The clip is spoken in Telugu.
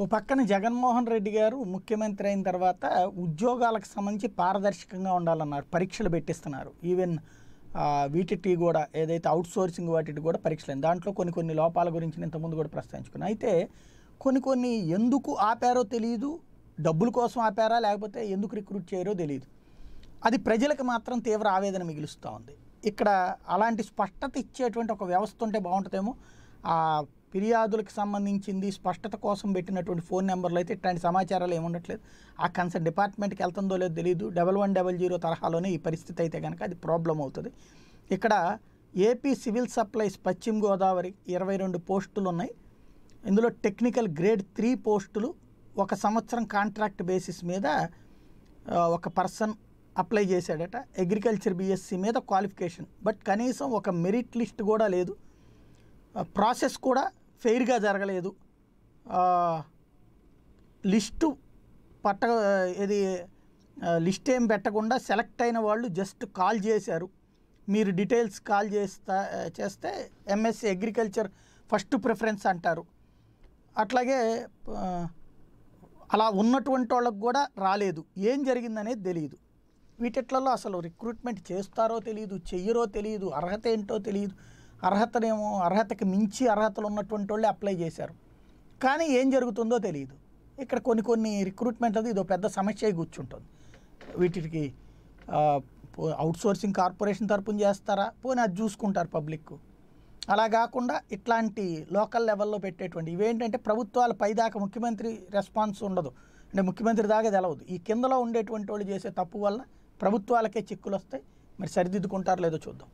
ఓ పక్కన జగన్మోహన్ రెడ్డి గారు ముఖ్యమంత్రి అయిన తర్వాత ఉద్యోగాలకు సంబంధించి పారదర్శకంగా ఉండాలన్నారు పరీక్షలు పెట్టిస్తున్నారు ఈవెన్ వీటిటి కూడా ఏదైతే అవుట్సోర్సింగ్ వాటికి కూడా పరీక్షలు దాంట్లో కొన్ని కొన్ని లోపాల గురించి ఇంతకుముందు కూడా ప్రస్తావించుకున్నాను అయితే కొన్ని కొన్ని ఎందుకు ఆపారో తెలియదు డబ్బుల కోసం ఆపారా లేకపోతే ఎందుకు రిక్రూట్ చేయరో తెలియదు అది ప్రజలకు మాత్రం తీవ్ర ఆవేదన మిగులుస్తూ ఉంది ఇక్కడ అలాంటి స్పష్టత ఇచ్చేటువంటి ఒక వ్యవస్థ ఉంటే బాగుంటుందేమో ఆ ఫిర్యాదులకు సంబంధించింది స్పష్టత కోసం పెట్టినటువంటి ఫోన్ నెంబర్లు అయితే ఇట్లాంటి సమాచారాలు ఏముండట్లేదు ఆ కన్సర్న్ డిపార్ట్మెంట్కి వెళ్తుందో లేదో తెలియదు డబల్ వన్ డబల్ జీరో తరహాలోనే ఈ పరిస్థితి అయితే కనుక అది ప్రాబ్లం అవుతుంది ఇక్కడ ఏపీ సివిల్ సప్లైస్ పశ్చిమ గోదావరి ఇరవై రెండు పోస్టులు ఉన్నాయి ఇందులో టెక్నికల్ గ్రేడ్ త్రీ పోస్టులు ఒక సంవత్సరం కాంట్రాక్ట్ బేసిస్ మీద ఒక పర్సన్ అప్లై చేశాడట అగ్రికల్చర్ బీఎస్సీ మీద క్వాలిఫికేషన్ బట్ కనీసం ఒక మెరిట్ లిస్ట్ కూడా లేదు ప్రాసెస్ కూడా ఫెయిర్గా జరగలేదు లిస్టు పట్ట ఇది లిస్ట్ ఏం పెట్టకుండా సెలెక్ట్ అయిన వాళ్ళు జస్ట్ కాల్ చేశారు మీరు డీటెయిల్స్ కాల్ చేస్తా చేస్తే ఎంఎస్సి అగ్రికల్చర్ ఫస్ట్ ప్రిఫరెన్స్ అంటారు అట్లాగే అలా ఉన్నటువంటి వాళ్ళకు కూడా రాలేదు ఏం జరిగిందనేది తెలియదు వీటిట్లలో అసలు రిక్రూట్మెంట్ చేస్తారో తెలియదు చెయ్యరో తెలియదు అర్హత ఏంటో తెలియదు అర్హతనేమో అర్హతకి మించి అర్హతలు ఉన్నటువంటి వాళ్ళే అప్లై చేశారు కానీ ఏం జరుగుతుందో తెలియదు ఇక్కడ కొన్ని కొన్ని రిక్రూట్మెంట్ అది ఇదో పెద్ద సమస్య కూర్చుంటుంది వీటికి అవుట్సోర్సింగ్ కార్పొరేషన్ తరపున చేస్తారా పోనీ అది చూసుకుంటారు పబ్లిక్ అలా కాకుండా ఇట్లాంటి లోకల్ లెవెల్లో పెట్టేటువంటి ఇవేంటంటే ప్రభుత్వాల పైదాకా ముఖ్యమంత్రి రెస్పాన్స్ ఉండదు అంటే ముఖ్యమంత్రి దాకా తెలవదు ఈ కిందలో ఉండేటువంటి వాళ్ళు చేసే తప్పు వల్ల ప్రభుత్వాలకే చిక్కులు వస్తాయి మరి సరిదిద్దుకుంటారు లేదో చూద్దాం